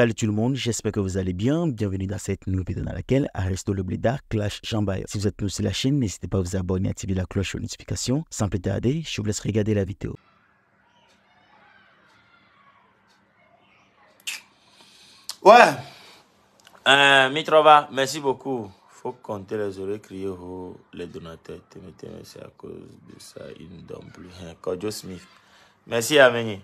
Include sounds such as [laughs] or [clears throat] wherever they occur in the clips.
Salut tout le monde, j'espère que vous allez bien. Bienvenue dans cette nouvelle vidéo dans laquelle Aristo Blédard clash Jean Si vous êtes nouveau sur la chaîne, n'hésitez pas à vous abonner et activer la cloche aux notifications. Sans plus tarder, je vous laisse regarder la vidéo. Ouais, euh, Mitrova, merci beaucoup. Faut compter les oreilles, crier oh, les donateurs. T'es, c'est à cause de ça, ils ne dorment plus. Kojo hein, Smith. Merci, à venir.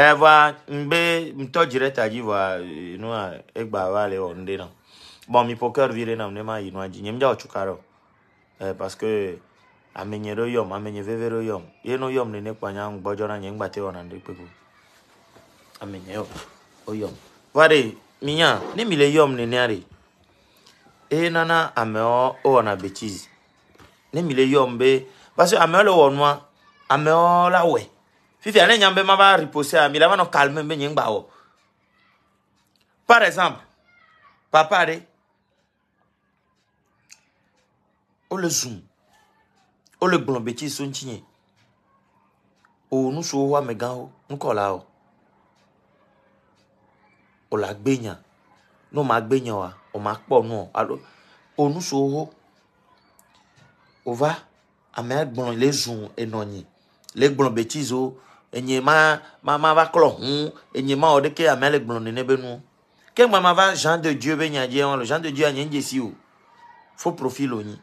eva mbe mtojire taji wa inua eh, egba vale o ndena bon mi poker vire na mnema inua jinye ɖe o eh, parce que amenyero yom amenye yɔm yom yeno yom nene kwanya ngbojora nye ngbate ona ndekpeku amenye yo oyom ware minya ne mile yom nene ari e nana ameo ona bechizi ne mile yɔm be parce que le lo wonwa ameo la we fifi ane nyambe maba riposer ami laba no calme mbe nyeng bawo par exemple papa de eh? o le zoom e o le gblɔ betsi so ŋtsi nye o nusuwo wo amegãwo nukɔlawo o l'a agbe nya ne o ma agbe nya oa o ma kpɔ nu o alo o nusuwo wo o va amea gblɔ le zoom enɔ nyi le gblɔ betsi zo enye ma ma ma va klɔ ŋu enye ma wɔ ɖeke amea le gblɔ nene be nu ke ŋgba ma va jean de dieu be nya dzi wɔn lo jean de dieu anye ŋdze si o fo profil o nyi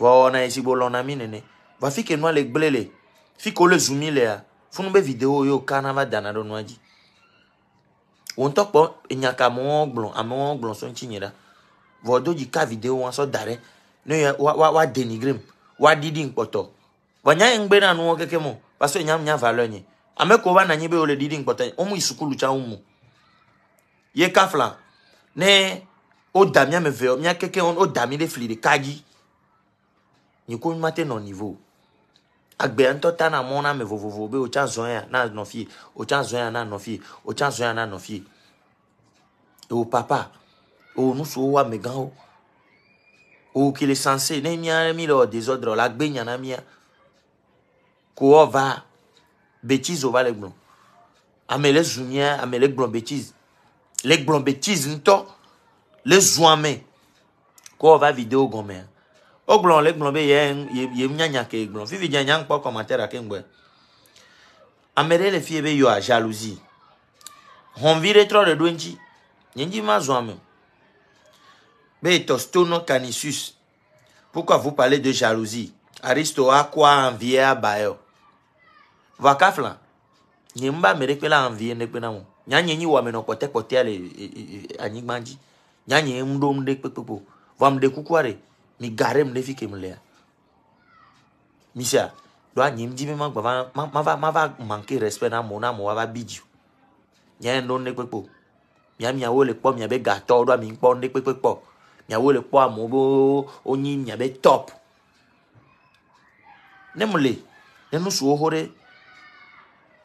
wɔwɔna yi si gbo lɔna mi nene va fi ke nua le gble le fi ke wole zumi lea funu be video yewo kana va dana ɖe nua dzi wò ŋutɔ kpɔ enya ka amewo gblɔ amewo gblɔ so ŋtsi nyi ɖa vɔ do dzi ka video wɔn sɔ da ɖe ne ya wa wa wa denigrim wa didi nkpɔtɔ vɔ nya yi ŋgbe na nuwo keke mo parce que nya nya valeur nyi. Ame kouwa nanyebe ou le diding bote. Omo yisukulu chan omo. Ye kaf lan. Ne, ou damya me veyo. Mya keke on, ou damye de fli de kagi. Nyikou yon mate non nivou. Akbe an to tan a mounan me vovovobe. Ou chan zoyan nan nofi. Ou chan zoyan nan nofi. Ou chan zoyan nan nofi. Ou e papa. Ou mous ou wamegan ou. Ou ki le sanse. Ne, mi an emi lo o dezodro. Akbe nyanan mi an. Kouwa va. bêtise o ba hein. le gblɔm ame le zu les ame le gblɔm bêtise le gblɔm bêtise ŋutɔ le zua au ko va video gɔmea wogblɔ le gblɔm be ye ye nyanya ke gblɔm fifi dze nya ŋkpɔ kɔmatera keŋgbɛ ame ɖe le fie be yewoa jalousie hɔnvi ɖe trop de ɖo N'y nye ŋtsi ma zɔ ame be tostono canisus pourquoi vous parlez de jalousie aristo envie à Bayo? vakafla nye mba me ɖe kpe la anvie ɖe kpe na mo nyanye nyi wɔamenɔ kpɔtɛkpɔtɛa le e, e, e, anyigba dzi nyanye ŋu ɖom ɖe kpekpekpo vɔ ame ɖe kukua ɖe mi ga ɖe mi ɖe fi ke mi lea misia do a nye ŋu dzi be ma gba va ma va manke respe na mo na mo wa va bi dzi o nyanye ɖom ɖe kpekpo mia miawo le mia be gatɔ ɖo ami kpɔ ɖe kpekpe kpɔ miawo le kpɔ amewo be wonyi mia be top ne mo le ne nu si wo ho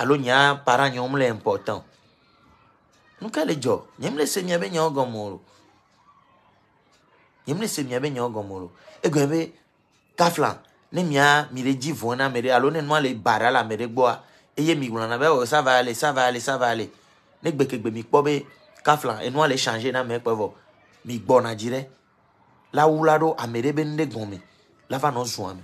alo nya para nya omle important nuka le jo nyemle se nya be nya ogomoro nyemle se nya be nya ogomoro egwe be kafla ne mia mi le ji vo na mere alo ne no le bara la mere gboa eye mi gbona be o oh, ça va aller ça va aller ne gbekegbe mi kpɔ be kafla enua le changer na me kpɔ vɔ mi gbɔna dzi ɖe la wula ɖo ame ɖe be nu ɖe gɔme la va nɔ zɔa me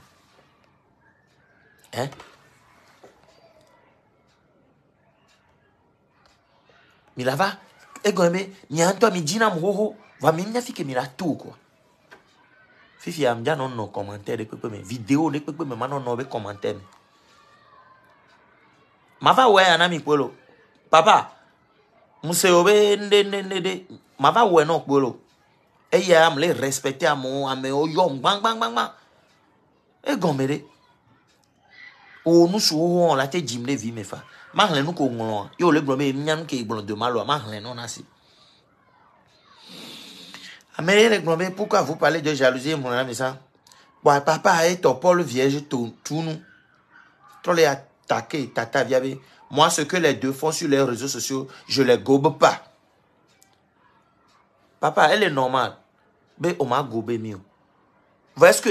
milava egombe miantwa mijina mhoho vamimnyafike milatukwa fifi amdza nɔ nɔ kɔmantɛ ɖe kpekpe me video ɖe kpekpe me manɔ nɔ be kɔmantɛ me mava wɔe ya na mi kpolo papa musewo be nde nde nde e de mava wɔe nɔ kpolo eya amle respecte amewo amewo yɔm gbangbangba egɔme ɖe o nusu wo hɔn la te dzim ɖe vi me fa. Je hlẽ nu yo le ye wòle ke le pourquoi vous parlez de jalousie mon ami ça? papa paul vierge tunu attaquer tata viabi. moi ce que les deux font sur les réseaux sociaux je les gobe pas papa elle est normale Mais on ma gobe mi o voyez ce que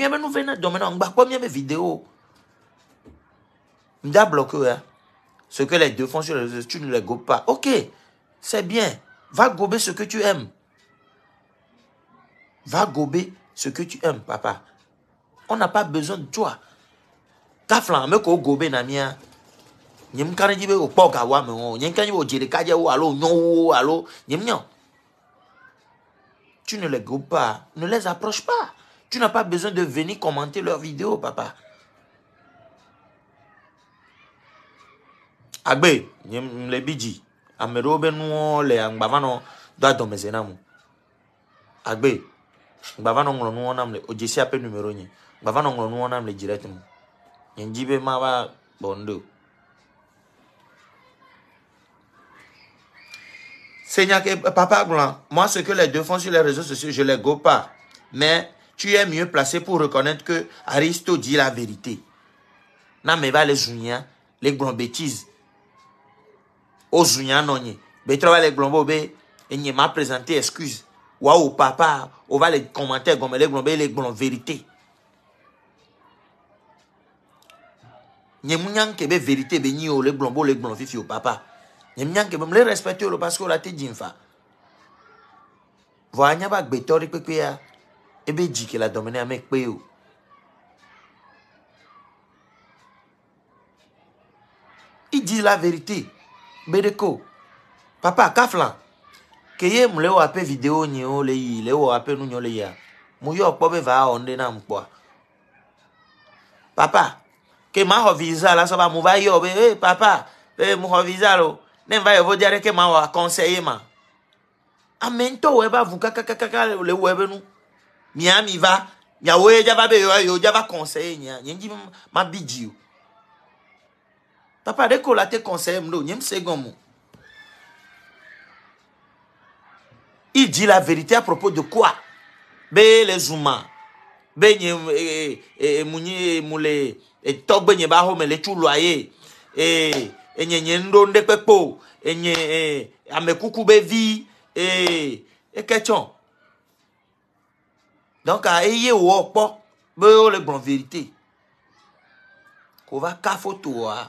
un ne M'da bloqué, hein. Ce que les deux font sur les réseaux, tu ne les gobes pas. Ok, c'est bien. Va gober ce que tu aimes. Va gober ce que tu aimes, papa. On n'a pas besoin de toi. Kaflan, flamme, gobe na hein. Nyem be wa me alo oh. alo. Tu ne les gobes pas. Ne les approche pas. Tu n'as pas besoin de venir commenter leurs vidéos, papa. agbe nye le biji dzi ame ɖewo be nuwo le aŋgbava do adɔmeze agbe aŋgbava no ŋlɔ nuwo nam le o dzesi aƒe numero nye aŋgbava no ŋlɔ nuwo nam le direct me nye ma ba bondo nu ɖe Seigneur, e papa Blanc, moi ce que les deux font sur les réseaux sociaux, je les go pas. Mais tu es mieux placé pour reconnaître que Aristo dit la vérité. Non, mais va les jouer, les grands bêtises. O nya nɔ nyi le glombo be et ma présenté excuse Waou papa on va les commentaire gomme les gblɔm be le vérité be vérité be ni le glombo le fifi o papa ni munyanke be le respecte o lo parce que la te dzi nfa vɔ anya ba ebe ke la dɔme a mek Il la vérité. bedeko papa kafla ke ye mu le wɔ aƒe video nyiwo le yi le wɔ aƒe nu nyiwo le yia mu yɔ kpɔ be va wɔ nu ɖe papa ke ma xɔ visa la sɔba eh, mu va yɔ be ee papa ee mu xɔ visa lo ne va yevu di aɖeke ma wɔ akɔnsɛye ma ame ŋutɔ wɔ ebe avu kakakakaka le wɔ ebe nu miami va miawo ye dza va be yewo dza va kɔnsɛye nyia ma bi tapade kola te conseiller mlo nyem segomu. Il dit la vérité à propos de quoi Ben les humains. ben nye e, e, e, mounye moule e togbe et, baho me le chuluaye. E nye nye ndonde pepo. a nye amekuku be vi. et, et ketchon. Donc a eye wo po be le bon vérité. Kova ka photo a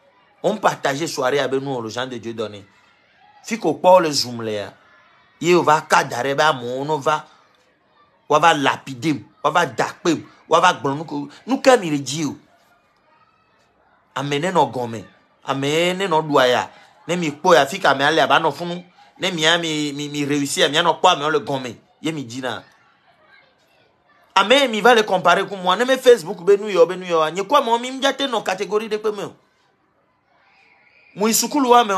On partageait soirée avec nous, le genre de Dieu donné. Fiko Paul ou va Kadareba Monova. va lapidim. Wava va, Wava gbonuku. il dit, Amene no gome. Amene no douaya. Ne mi kpo ya fika me ale abano funu. Ne mi ya mi, mi, mi a, Mi ya quoi kwa me le gome. yé mi dina. amen, mi va le comparer kou moi. Ne me Facebook be nou yo be nou yo. Nye kwa mwa mi mjate no kategori de kwe mun sukulu wa mɛ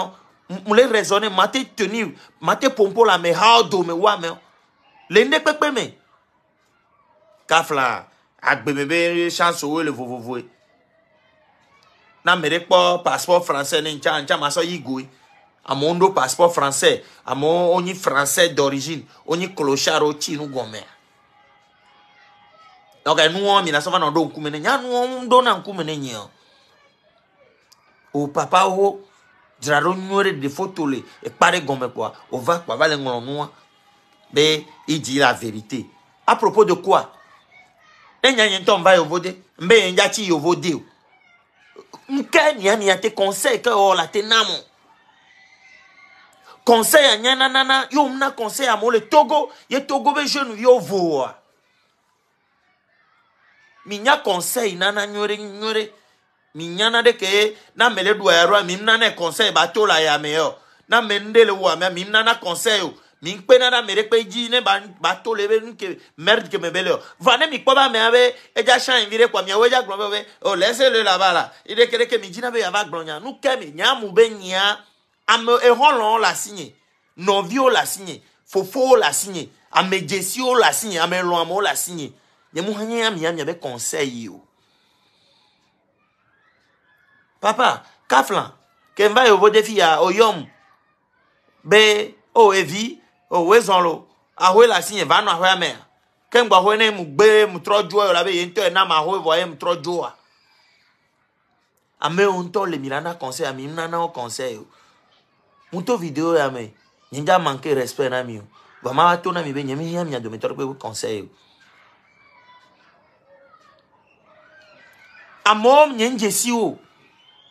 mun le raisonner ma te tenir ma te pompo la mɛ ha do mɛ wa mɛ le ne kpekpe mɛ kafla agbeme be chance wo le vovovo ye na mɛ de kpɔ passeport français ne ntsa ntsa ma sɔ yi goe amewo ɖo passeport français amewo wonyi français d'origine wonyi klocharo tsi nu gɔmea donc enuwo mina sɔ va nɔ ɖo ŋkume ne n'ya ŋu ɖo na ŋkume ne nyi o. papa papa dzraɖo dit de photos les le e pare quoi le be e dit la à propos de quoi yovo de yovo de te conseil que oh la te conseil ya nyananana pas. conseil le togo togo be jeune yovo. minya conseil nana mi nyana ɖe ke na me le ɖua yɔrɔ mi nana conseil ba tso la yame yɔ na me nu le wɔ amea mi nana conseil o mi kpena na me ɖe kpe dzi ne ba ba to le be nuke merde ke me be le o va ne mi kpɔ ba mea be edza sàn vi ɖe kɔ miawo edza gblɔ be be o lɛsɛ le la bala la yi ɖe ke mi jina na be yava gblɔ nya nu ke mi nyamu be nyia ame exɔlɔwo la signe novio la signe asi la signe le asi nye amedzesiwo le asi nye amelɔamewo le asi nye nyemu hã nye amiamia be conseil o papa kaflan kemva yo vode fia oyom be o evi o wezon lo ahoe la sinye vano ahoe ame kengba ahoe ne mu gbe mu tro jua yo la be yento e nam ahoe voye mu tro jua ame wo ŋutɔ le mi la na conseil ami mi nana wo conseil o ŋutɔ video ya me nye dza manke respect na mi o gbama va to na mi be nye mi hiã mia dometɔ ɖe kpe wo conseil o amewo nye ŋdzesi o.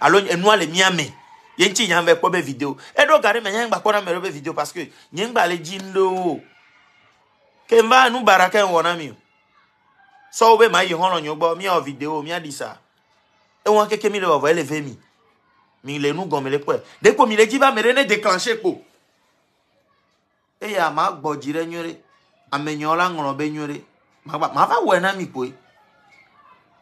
alo enua le miame ye ŋtsi nya vɛ kpɔ be video eɖo gaɖi me nyagba kpɔna me ɖo be video parce que nye ŋgba le dzi ŋɖoo ke n va nu bara ke n wɔ na mi o sɔwo be ma yi hɔlɔ nyo gbɔ miawɔ video miaɖi sa ewa keke mi le vɔvɔ ele ve mi mi le nu gɔme le kpɔe deko mi le dzi va me ɖe ne déclenché kpo eye ama gbɔ dzi ɖe nyuie ame nyɔ la ŋlɔ be nyuie ma va wɔe na mi koe.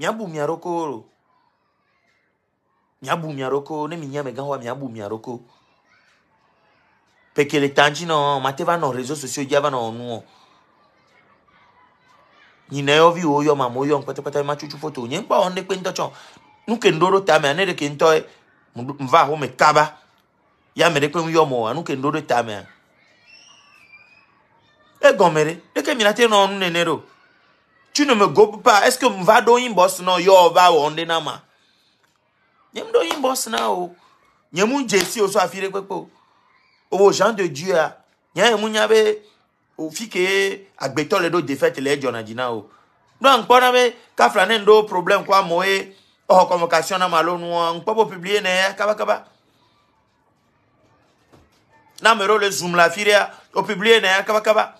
miabu miaroko ro miabu miaroko ne mi nya megã wa miabu miaroko pekele tandzi nɔ mate va nɔ réseau sociaux Ni ava nɔ nuɔ nyinayɔvi wo yɔ mamewo yɔm kpɛtɛkpɛtɛ ma tsutsu foto nye ŋkpɔ wɔn ɖe kpe ŋutɔ tsɔ nuke ŋdo ɖo tame ne ɖe ke ŋutɔ nva home kaba ya ame ɖe kpe ŋu yɔm o nuke ŋdo ɖo tamea egɔme ɖe ɖeke mi na te nɔ nu nene ɖo. Tu ne me gobes pas. Est-ce que Mvado boss non yo va on nama? Nyemdo boss na o. Oh. Nyemu Jesse ou so afire kwepo. O gens de Dieu Y'a ah. Nyemu nyabe o oh, fike agbeto le oh. do défaite le jona jina o. Donc pona me ka problème quoi moé eh. Oh convocation na malon on hein. peut pas publier ne eh. kaba kaba. le zoom la fire ah. au publier ne eh. kaba kaba.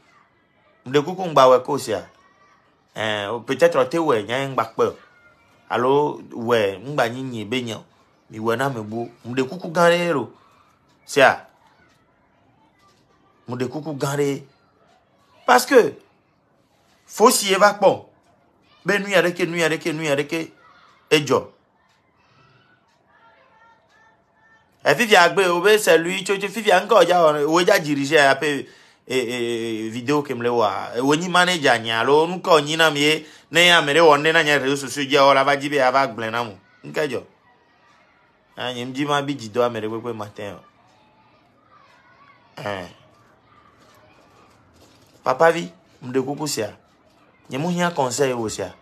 mdekuku ŋgba wɛ ko sia ɛɛ eh, peut-être te wɛ nya ŋgba kpɛ alo wɛ ŋgba nyinyi be nya mi wɛ na mi bu mdekuku gã ɖe ɖo sia mdekuku gã ɖe parce que fosie va kpɔ be nu ya ɖeke nu ya ɖeke nu ya ɖeke edzɔ efifia eh, gbe wo be selu yi tso tso fifia ŋkɔ wòdza wɔ wòdza dziri sia ya pe. E, e, video ke mlewa e, wonyi manager nyalo nka onyina mie ne ya mere wonde na nya reso soje ola ba jibe aba gblena mu nkejo anyi mji ma bi jido amere kwekwe matin eh papa vi mde kuku sia nye mu hia conseil wo sia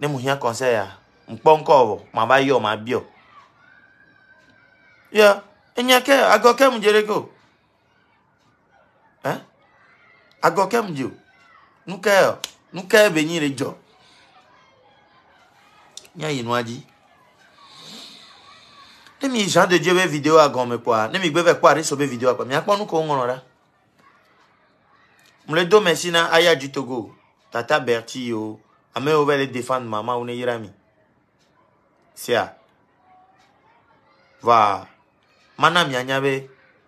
ne mu hia conseil a mkpọ nko wo ma ba yo ma bio ya yeah. enyake agọkẹ mu agora agọ me deu nuke nuke be nyire jo nya yi nu aji ne mi jean de dieu be video agọ me kwa ne mi gbe ve kwa ri so be video akwa mi akponu ko ngon do merci na aya du togo tata berti yo ame o ve le défendre o ou ne yira mi sia va mana mi anya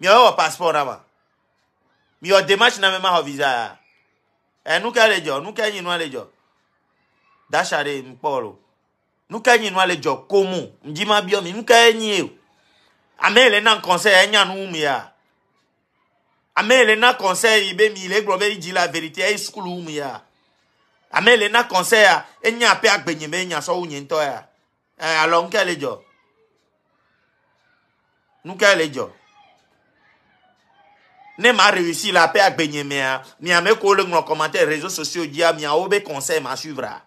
miɔwɔ passport na ma miɔ démarche na mɛ ma xɔ visa ya ɛ eh, nuke le dzɔ nuke nyinua le dzɔ dasa de nukpɔ lo nuke nyinua le dzɔ komu ŋdzi ma biɔ e e mi nuke nyi o ame le na conseil enya nu mu ya ame le na conseil yi e be mi le gblɔ be yi dzi la verité eyi sukulu mu ya ame le na conseil ya enya ape agbenye be enya sɔwu nye ŋutɔ ya ɛ eh, alɔ nukɛ le dzɔ nuke le dzɔ. ne ma réussi la paix à Benyemea, mi ame ko le commentaire réseaux sociaux dia mi a obe conseil ma suivra.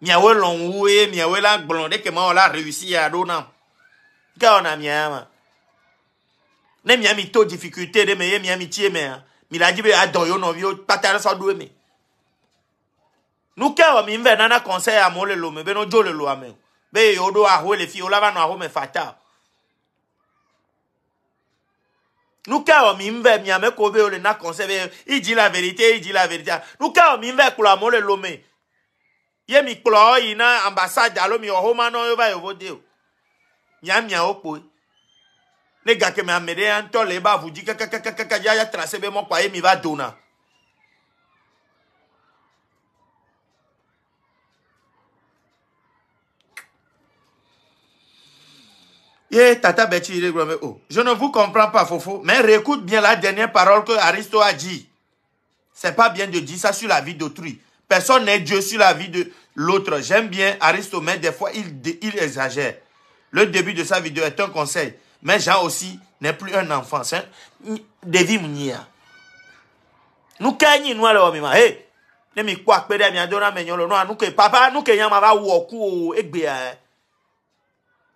Mi a we mi la blonde que ma la réussi à dona. Ka ona mi ama. Ne mi ami to difficulté de me mi ami tie me. Hein. Mi la dibe a doyo no vi o patara so doué Nous ka mi nve nana conseil à mo le be no jo le lo ame. Be yo do a ho le fi o la va ho fatal. Nous avons mis vers Miamé Kobe, le n'a conservé. Il dit la vérité, il dit la vérité. Nous avons mis vers Koulamo le Lomé. Ye mi kplɔ yi na ambassade alo mi ɔhoma na yova yovo de o. Nyamia wo kpoe. Ne gake mi ame ɖe ya ŋutɔ le eba avu dzi kakakakaka ya ya trase be mɔkpa ye mi va donner. Oh. je ne vous comprends pas, Fofo, mais réécoute bien la dernière parole que Aristo a dit. C'est pas bien de dire ça sur la vie d'autrui. Personne n'est Dieu sur la vie de l'autre. J'aime bien Aristo, mais des fois, il, exagère. Le début de sa vidéo est un conseil. Mais Jean aussi n'est plus un enfant. C'est Devi Mounia. Nous gagnons, nous, alors, Hey! Ne mi kwak nous mi adona menyolo. Nous, papa, nous, que yamava woku, egbe,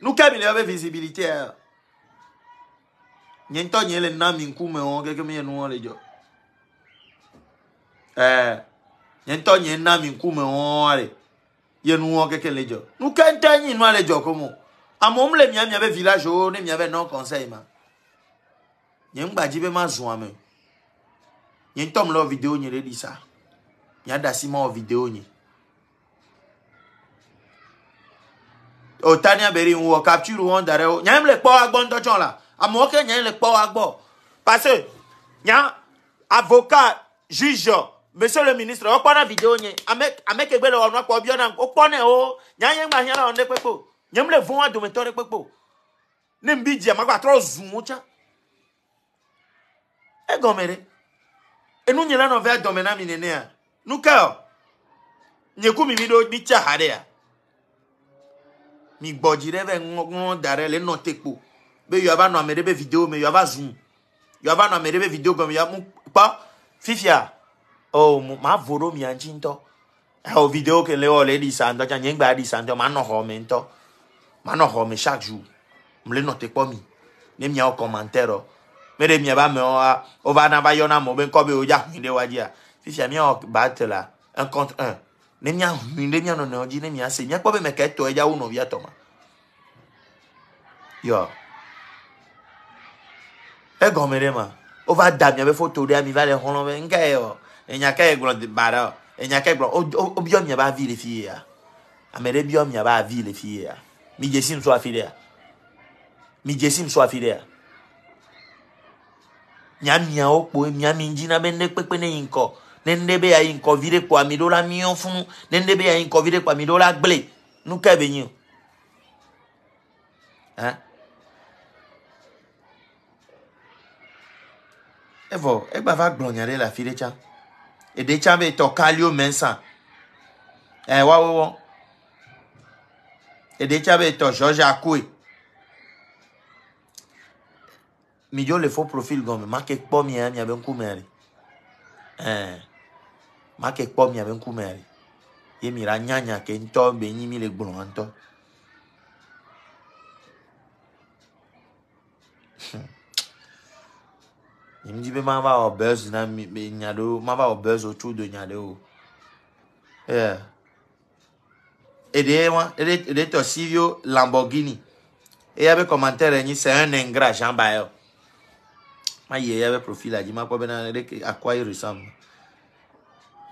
nukɛ mi y avait visibilité Y a ya nye ŋutɔ nye le na mi ŋkume wɔn keke mi yɛ nuwɔ le dzɔ ɛɛ nye ŋutɔ nye na mi ŋkume wɔn le yɛ nuwɔ keke le dzɔ nukɛ ŋutɛ nyi nua le dzɔ komo mon le mia y avait village wo ne mia be non conseil ma un ŋgbadzi be ma zɔn ame nye ŋutɔ mi le wɔ video nye y a sa nye aɖasi ma wɔ video nye. o tania beri ŋu wɔ capture wɔn da ɖe wo nyɛ le kpɔ wa gbɔ ŋutɔ tsɔ la amewo ke nyɛ le kpɔ wa gbɔ parce nya avocat juge monsieur le ministre wokpɔna video nye ame ame ke gbe le wɔnua kpɔ biɔna wokpɔnɛ wo nya nye ŋma hiã la wɔn ɖe kpekpe nyɛ le vɔ wa dometɔ ɖe kpekpe ne mbi dzia magba trɔ zu wo tsã egɔme ɖe enu nye la nɔvia dɔme na mi nenea nuka o nye ku mi mi ɖo mi tsa ha ɖea mi gbɔdzi ɖe vɛ ŋɔŋlɔ da ɖe le nɔ te kpo be yewoa va nɔ ame ɖe be video me yewoa va zoom yewoa va nɔ ame ɖe be video gɔme yewoa mu kpɔ fifia o oh, ma vo ɖo mia ŋtsi ŋutɔ e o video ke le wɔ le ɖi sa ŋutɔ tsa nye gba ɖi sa ŋutɔ ma nɔ xɔ me ŋutɔ ma nɔ xɔ me chaque jour mle nɔ te kpɔ mi ne miawo commentaire me ɖe miaba amewoa wova na va yɔna mɔ be ŋkɔ be wodze ahui ɖe wa dzia fifia miawɔ ba te la un contre un ne miahui ɖe mia nɔnɔewo dzi ne miase miakpɔ be meka etɔ ya wo nɔvia ma, yɔ egɔme ɖe ma wova da mia be foto ɖe mi va le xɔlɔ be nka ye wɔ enya ka ye gblɔ ba ɖe enya ka ye gblɔ wobiɔ mia ba vi le fi ya ame ɖe biɔ mia ba vi le fi ya mi dzesi nusɔ afi ɖe mi dzesi nusɔ afi ɖe nyamiawo kpoe miami dzi na be ne kpekpe ne yi ŋkɔ nende be ayi ŋkɔ vi ɖe kpɔ ami ɖo la miɔ funu nende be ayi ŋkɔ vi ɖe kpɔ ami ɖo la gble nuke be nyi o hɛn evɔ egba va gblɔ nya ɖe le afi ɖe tsa eɖe tsa be tɔ kalio mensa ɛ eh, wa wɔwɔ eɖe tsa be tɔ george akoe midzo le fo profil gɔme ke kpɔ mia mia be ŋkumea ɖe ma ke kpɔ mia be ŋkume le ye mi la nyanya ke ŋutɔ be nyi mi le gblɔa ŋutɔ yìí di pé má bá wọ bẹ́ẹ̀sì náà mi ìyàn ló má bá wọ bẹ́ẹ̀sì ojú ìdò ìyàn ló èdè wọn èdè tọ síríò lamborghini eya bẹ kọmantẹ rẹ nyi sẹyìn nìngra jean bayo má yẹ eya bẹ profil àjí má kọ bẹ náà èdè akọ ayé rẹ sàmù.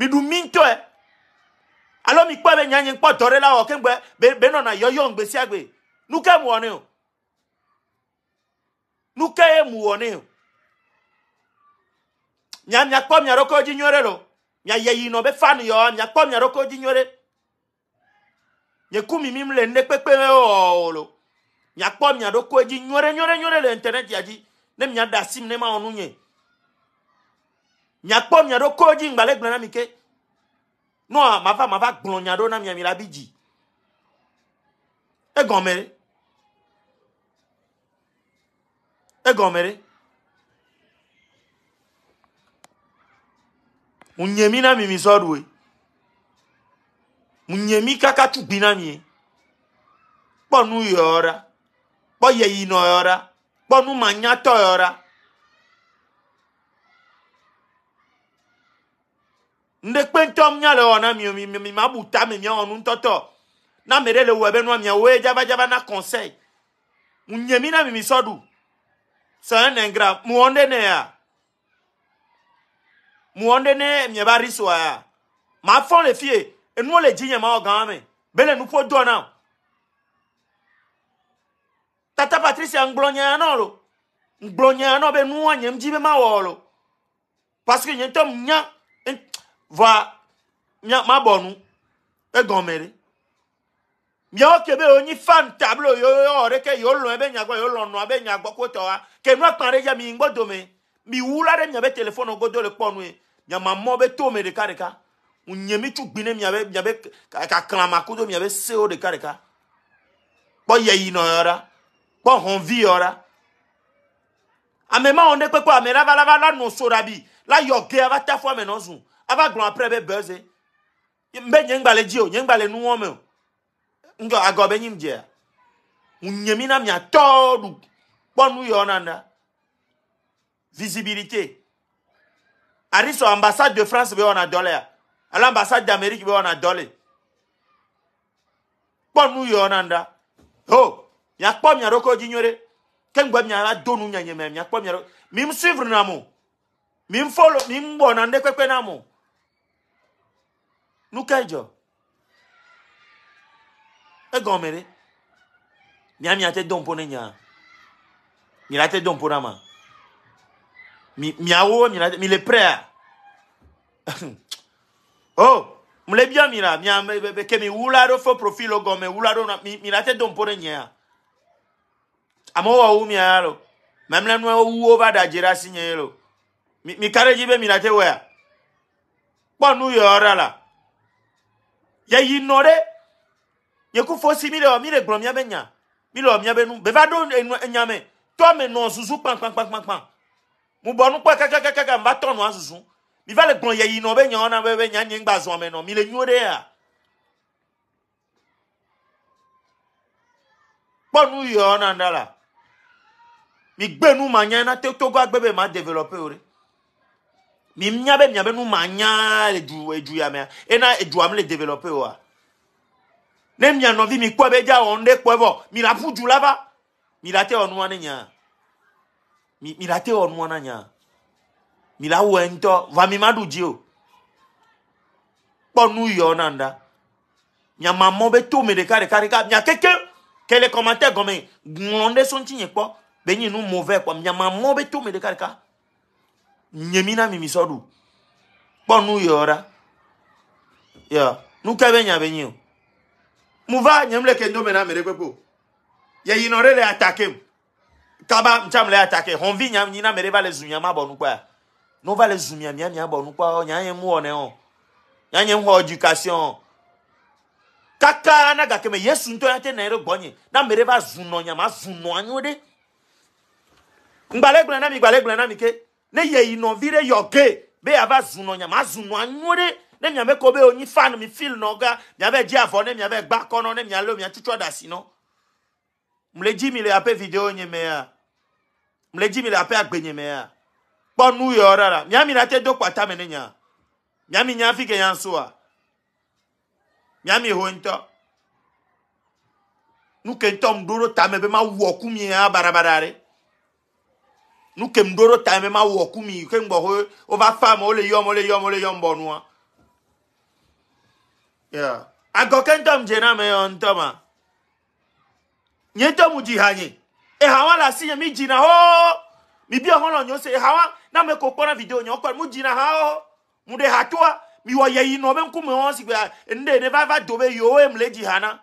midu mintɔɛ e. alo mi kpɔ be nyanyi kpɔ tɔ ɖe la wɔ keŋgbɛ be be nɔna yɔyɔ ŋgbe sia gbe nuke mu wɔ o nuke ye mu wɔ o nya miakpɔ mia ɖo ko dzi nyuie ɖe lo miaye yinɔ be fani yɔ miakpɔ mia ɖo ko dzi nyuie ɖe nye ku mimim le ne kpekpe wɔwɔ o lo miakpɔ mia ɖo dzi nyuie ɖe nyuie ɖe nyuie ɖe le internet ya dzi ne mia da sim ne ma wɔ nu nye nyakpɔ mia ɖo ko dzi ŋgbale gblẽ na mi ke nɔa mava mava gblɔ nya ɖo na miami la bi dzi egɔme ɖe egɔme ɖe munyemi na mi mi sɔ ɖue munyemi kaka tugbi na mi kpɔ nu yɔ ɖa kpɔ yeyinɔ yɔ ɖa kpɔ nu yɔ ɖa. ndekpentɔ mia le wɔna mi mi mi ma bu ta mi mia wɔ nutɔtɔ na mi ɖe le wɔ be nua mia woe dzabadzaba na conseil nye mi na mi mi sɔ ɖu sɛn ne gra muɔ ne ne ya muɔ ne ne mia ba ri ya ma fɔ le fie enuwo le dzi nye ma wɔ gã me be le nuƒo dɔ na tata patricia ŋgblɔ nya na lo ŋgblɔ nya na be nuwa nye ŋdzi be ma wɔ lo parce que nye tɔ nya va ma bonu e gomere mi o kebe onyi fan tablo yo yo reke yo lo ebe nyagbo yo lo no abe nyagbo ko to ke nu apare ya mi ngbodo me mi wula re nyabe telephone godo le ponu e nyama mo be to me de kareka unye mi tu gbine mi abe nyabe ka kan ma kudo mi abe se o de kareka po ye yi no yora po hon vi yora amema onde pepo amera vala vala no sorabi la yo ge ava fo me ava gblɔ apre be beze mbe nye ŋgba dzi o nye ŋgba le nuwɔ me o ŋgɔ agɔ be nyim dzea ŋunye mi na miatɔ ɖu kpɔ nu yɔ nana visibilité ariso ambassade de france be wɔna dɔ le ya ala ambassade d'amérique be wɔna dɔ le kpɔ nu yɔ nana ho miakpɔ miaɖokɔ dzi nyuie ɖe ke ŋgbe miala do nu nyanyeme miakpɔ miaɖo mi suivre na mo mi follow mi bɔna ne kpekpe na mo. nukẹjọ egɔ mere mia mia te dɔn po ne nya mira te dɔn po na ma mi miawo mira mi le prɛ a o [clears throat] oh, mle bia mira mia ke mi wula ɖo fo profil gɔme wula ɖo na mi mira te dɔn po ne nya amewo wɔ wu mia lo mamlɛ nua wuwo va da dze ɖe nye lo mi mi ka dzi be mira te wɔa kpɔ nu yɔ ɖa la yɛyi nnɔre yɛkufo si mi le mi le gblɔ miabe nya mi le miabe nu beva ɖo enya me tɔ me nɔ susu kpankpankpankpan mu bɔ nukpɔ kakakakaka n va tɔ nua susu mi va le gblɔ yɛyi nɔ be nyawo na be be nya nye ŋgba zɔn me nɔ mi le nyuo ɖe ya kpɔ nu yɔ na da la mi gbe nu ma nya na te togo agbe be ma develɔpe o ɖe mimia bɛ mia bɛ nu maa nyaa le du edu ya mea ena edua mi le developé wa ne mia nɔvi mi kpɔ be dza wɔn de kpɔ bɔ mi la ƒu du la va mi la te wɔ nua ne nya mi mi la te wɔ nua na nya mi la wɔ ŋutɔ va mi ma du dzi o kpɔ nu yɔ na ŋda mia ma mɔ be to me ɖeka ɖeka ɖeka mia keke kele kɔmatɛ gɔme ŋlɔ ŋde so ŋuti nye kpɔ be nyi nu mɔvɛ kpɔ mia ma mɔ be to me ɖeka ɖeka nyemina mimiso du kpɔ nu yɔra yɔ nukɛ bɛ nya bɛ nyi o muva nyem le kendo mena mere kpekpe o ye re le atake mu kaba ntsam le atake hɔnvi nya nyina mere va le zumia ma bɔ nukpɔa no va le zumia mia mia bɔ nukpɔa nya ye mu wɔnɛ o nya mu wɔ education kaka na gake me yesu ntɔ ya te na ye ɖe gbɔnye na mere va zunɔ nya ma zunɔ anyi de ŋgbalẽ gblẽ na mi ŋgbalẽ gblẽ na mi ke ne yɛ yinɔvi ɖe be yava zunɔ nya ma zunɔ anyuo ne miame ko be onyi fan mi fil nɔ ga miabe dzi avɔ ne miabe gba kɔnɔ ne mialo miatsutsɔ da si nɔ mle dzi mi le aƒe video nye mea mle dzi mi le aƒe agbe nye mea kpɔ nu yɔ ɖa la miami la te do kpata me ne nya miami nya fi ke nya soa miami ho ŋutɔ nu ke ŋutɔ mu ɖo ɖo tame be ma wɔ ku barabara ɖe nukem do ɖo ta mɛ ma wɔ kumi ke ŋgbɔ ho wova fa ma wole yɔm wole yɔm wole yɔm bɔ nua yeah. agɔke ŋutɔ m dze na me yɔ ŋutɔ ma nye ŋutɔ mu dzi ha nye eha wa le asi nye mi dzina hoo mi bia hɔn lɔ nyo se eha wa na me ko na video nyɔ kpɔ mu dzina ha hoo mu ɖe ha toa mi wɔ yeyi nɔ be ŋkume wɔn si gbe ŋɖe ne va va do be yewo em le dzi ha na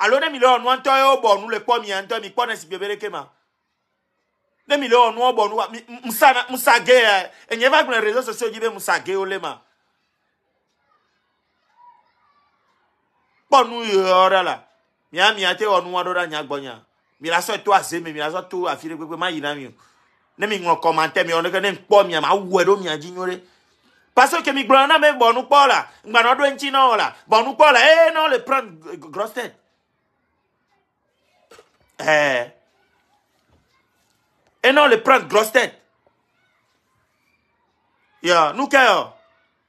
alo ne mi le wɔ nua ŋutɔ ye wo bɔ nu le kpɔ mia ŋutɔ mi kpɔ ne si gbe be ɖeke ma ne mi le wɔ nuwɔ bɔ musa na musa ge ya enye va gblẽ réseau sociaux dzi be musa ge wo le ma kpɔ nu yɔ ɖe la mia mia te wɔ nuwa ɖo ɖe nyagbɔnya mi la sɔ to azeme mi la sɔ to afi ɖe gbegbe ma yi na mi o ne mi ŋlɔ kɔmantɛ e, mi ɔneke ne mi kpɔ mia ma wɔe ɖo mia dzi nyo ɖe parce que mi gblɔna na me bɔnu kpɔ la ŋgbanɔ ɖo eŋti na wɔ la bɔnu kpɔ la ee eh, na wɔ le prendre grosse tête eh. ɛɛ. E nou le pran glos ten. Ya, nou ke yo.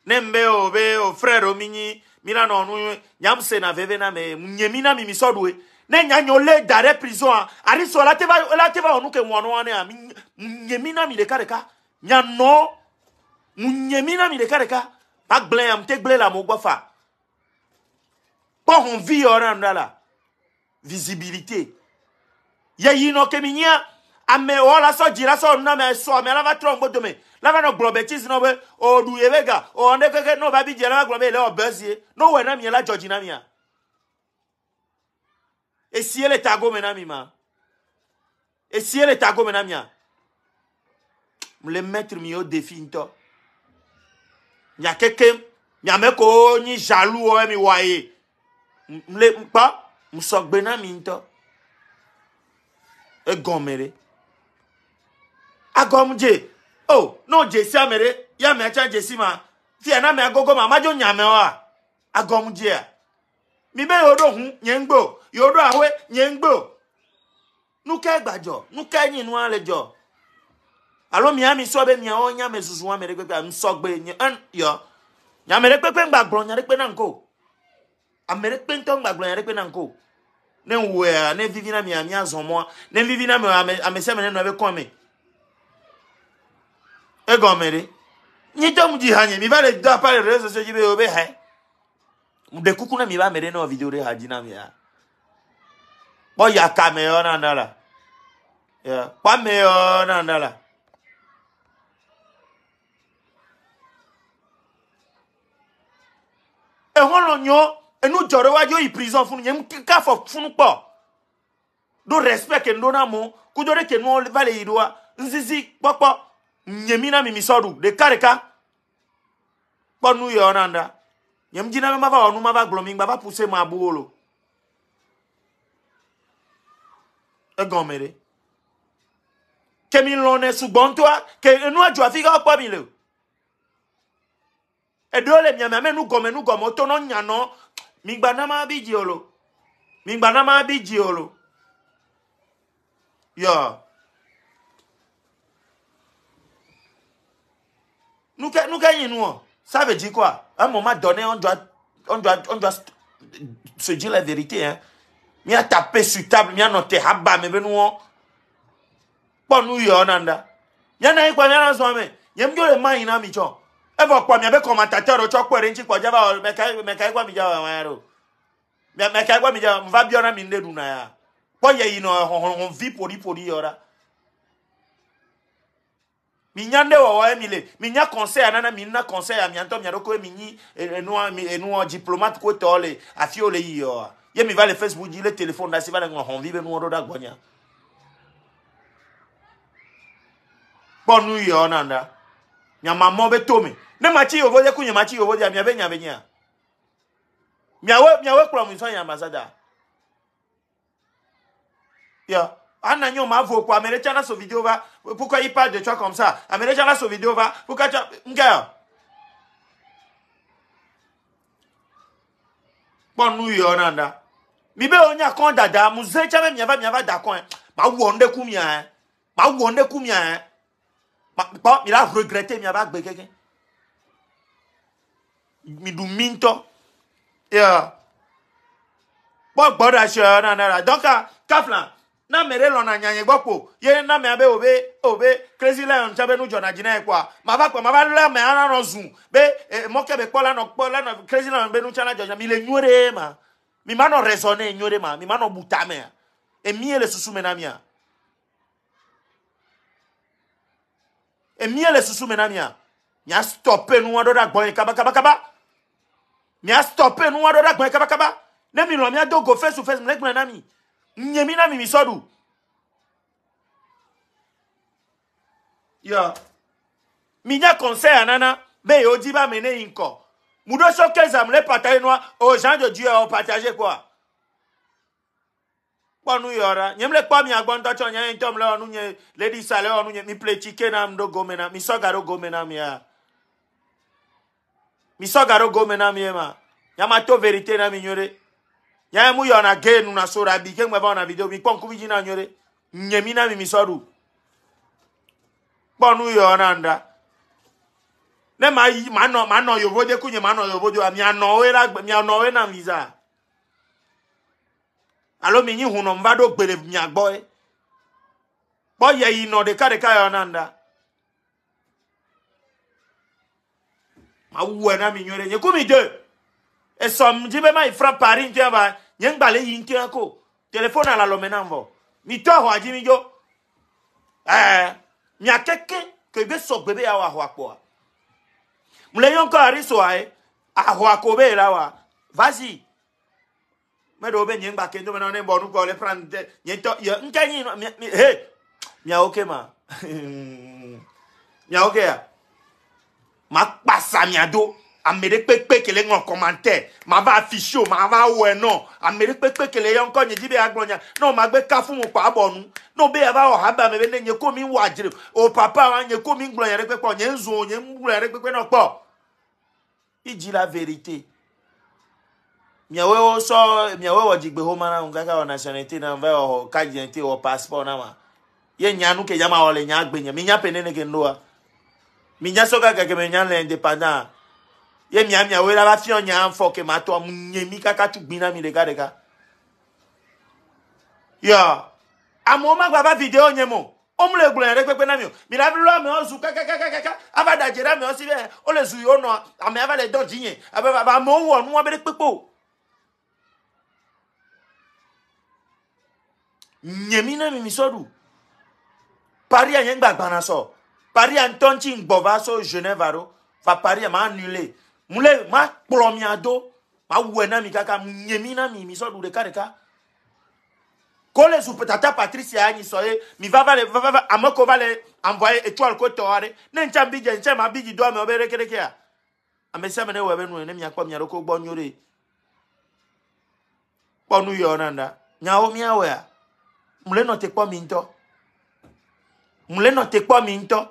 Nembe yo, be yo, frero mini. Minan non, nou, nyam se na veve na me. Mwenye mi nan mi miso dwe. Ne, nyan yo le dare prizo an. Ariso, ela te va, ela te va an nou ke mwano an e ya. Mwenye mi nan mi dekare ka. Mwenye nou. Mwenye mi nan mi dekare ka. Ak ble, amtek ble la mwok wafa. Pon yon vi yo nan mwala. Vizibilite. Ya yi nou ke mi nyan. amewo la sɔ dzi la sɔ nu na me sɔ ame la va trɔ ŋgbo dome la va nɔ gblɔ be tsi sinɔ be o ɖu ye be ga o ɔne keke ne o va bi dzi la va gblɔ be ele wɔ be zie ne o na mie la dzɔ dzi na mia esie le ta gome na mi ma esie le ta gome na mia le maître mi o defi ŋutɔ mia keke mia me ko nyi jalu o e mi wa ye le kpɔ musɔgbe na mi ŋutɔ egɔme ɖe agom je o oh, no je si amere ya me acha je si ma ti na me agogo ma majo nya o a agom je a mi be yodo hu nye ngbo yodo ahwe nye ngbo nuka egbajo nuka yin nu alejo alo mi ami so be mi o nya me susu wa mere pepe am so gbe nye an yo nya mere pepe ngba gbron nya re pe na nko amere pe nto ngba gbron nya re pe na nko ne wo ya ne vivi na mi ami azon ne vivi na mi ame ame se me ne no be kon egomere nyito mujihanye mibale da pale rezo se jibe obe he mde kukuna miba mere no vidure hajina mia bo ya kameo na ndala ya kwa meo na ndala ehun lo nyo enu jore wa yo i prison fún yem ka fo fún po do respect ndo na mu kujore ke no vale irua nzizi popo nyemina mimisodu dekareka kpɔnu yɔ nanda nyem dzi na be mava wɔ nu mava gblɔ mi gba va puse ma buwo lo egɔme ɖe ke mi lɔ ne sugbɔ ŋutɔa ke enua dzo afi ka kpɔ mi le e o eɖewo le miame ame nugɔme nugɔme wotɔ nɔ nyanɔ mi gba nama bi dzi o lo mi gba nama bi dzi o Yeah. nous nous gagnons nous ça veut dire quoi un moment donné on doit on doit on doit se dire la vérité hein eh. mi a tapé sur table mi a noté haba me benu on po nu yo nanda nya na ikwa nya na so me yem jo le mai na mi cho e bo kwa mi be commentateur o cho kwere nchi kwa java me kai me mi java wa ro me me mi java mva biona mi ndedu na ya po ye yin no ho ho vi pori pori yora minya nde wɔwɔ ye mi minya conseil anana mina conseil ya miantɔ miaɖoko ye minyi enua eh, eh, enua eh, diplomate ko tɔ le afi wo le yiyɔa ye mi va le facebook dzi le telefone ɖe asi va le ŋlɔ hɔnvi be nuwo ɖo ɖe agbɔnya kpɔ nu yɔ nanda nyamamɔ be tome ne matsi yovo de ku nyamatsi yovo de miabe nya be nya miawo miawo kplɔ mi sɔ nye ambassador yɔ. Yeah anagnon m'a vos quoi mais tchana so vidéo va pourquoi il parle de toi comme ça amène tchana so vidéo va pourquoi tu gars bon nous yonanda mi be onya kon dada mu ze chame mi ava mi ava da kon eh. ma wonde kumia eh. ma wonde kumia eh. ma bon mi la regretter mi ava gbe keke mi du minto yeah bon gboda she yonanda donc kaflan na mere lọ na nyanye gbakwo ye na me abe obe obe crazy lion chabe nu jona jina e kwa maba kwa maba la me ana e, no zu be eh, moke be kola no kola no crazy lion be nu chana jona mi le nyore ma mi mano raisonner nyore ma mi mano butame e mi ele susu me na mia e mi ele susu me na mia nya stoppe nu wado da gbon e kaba kaba kaba nya stoppe nu wado da gbon kaba ne mi lo mi adogo face to face mi le gbon na mi nyemi na mimi sodu ya minya conseil anana be yo ba mene inko mudo showcase am le partager noir aux gens de Dieu ont partagé quoi kpɔnu yɔra nyem le kpɔ mia gbɔ ŋutɔ tsɔ nyɛ ŋutɔ le wɔ nye lady sa le nye mi ple tsike na mi ɖo gome na mi sɔ ga ɖo gome na mia mi sɔ ga ɖo gome na mi e ma to verite na mi nyuie nya mu yona genu na sura bi ke ngwa na video mi pon ku bijina nyore nyemi na mi misoru ponu yona nda ne ma yi ma no ma no yobo de kunye ma no yobo jo mi ano we ra mi ano we na visa alo mi nyi huno mba do gbere mi agbo e bo ye yi no de kare ka yona nda ma wu na mi nyore nye ku mi de e som jibe ma ifra paris ntia ba nye ngbale yi nke ko telefone ala lo mena mbo mi to ho aji mi jo eh mi akeke ke be so gbebe ya wa ho apo mle yon ko ari so ai e, a ho akobe ra wa vasi me do be nye ngba ke ndo mena ne bo nu ko le pran de nye to ye nke nyi he mi a oke ma [laughs] mi a oke ya ma pasa mi ado ameɖekpekpe kele ŋɔ kɔmantɛ ma va fi si o ma va wɔɛ nɔ ameɖekpekpe kele yɔ ŋkɔ nye dzi be ya gblɔ nya ne o ma gbe kafu mu kɔ abɔ nu ne o be ya va wɔ haba me be ne nye ko mi wɔ adzre o papa wa nye ko mi gblɔ ya ɖe kpekpe nye nzu o nye ŋgblɔ ya ɖe kpekpe nɔ kpɔ idzi la verite miawo sɔ miawo wɔ dzigbexoma na ŋu wɔ nationalité na va wɔ kadinete wɔ passeport na ma ye nyanu ke dzama wɔ le nya gbe mi nya pe ne ne ke ŋdo wa mi nya sɔ ka kake me nya le indépendant ye miamia we la ba fiɔ nya fɔ ke ma tɔ mu nye mi kaka tu gbina mi ɖeka ɖeka yɔ amewo ma gba va video nye mo wo mu le gblɔ ɖe kpekpe na mi o mi la lɔ amewo zu kakakakaka ava da dze ɖe amewo si be wo le zu yewo nɔ amea va le dɔ dzi nye abe amewo wɔ nua be ɖe kpekpe o. nyemi na mimi sɔɖu paria nye so, sɔ paria ŋutɔ ŋtsi ŋgbɔ va so geneva ɖo va paria ma annulé mule ma kplɔ mia do ma wɔe na mi kaka nye mi na mi mi sɔ ɖu ɖeka ɖeka ko le zu tata patricia anyi sɔ ye mi va va le va va ame ko va le envoyer étoile ko tɔ aɖe ne ntsa bi dze ntsa ma bi dzi do ame wo be ɖeke ɖekea ame sia ame ne wɔe be nu ne miakpɔ mia ko gbɔ nyo ɖe kpɔ nu yɔ na da nyawo miawɔea mule nɔ te kpɔ mi ŋutɔ mule nɔ te kpɔ mi ŋutɔ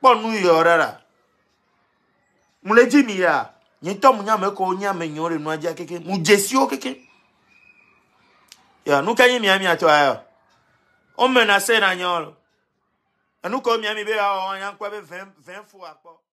kpɔ nu yɔ ɖa ɖa muleji mi ya nyitɔ mu nyame ko nyame nyɔ le nua dia keke mu dzesiwo keke ya nu ka nye mia mia tɔ ayɔ o mena se na nyɔ lo enu ko mia mi be awɔ anyankpɔ be vɛn vɛn fo akpɔ.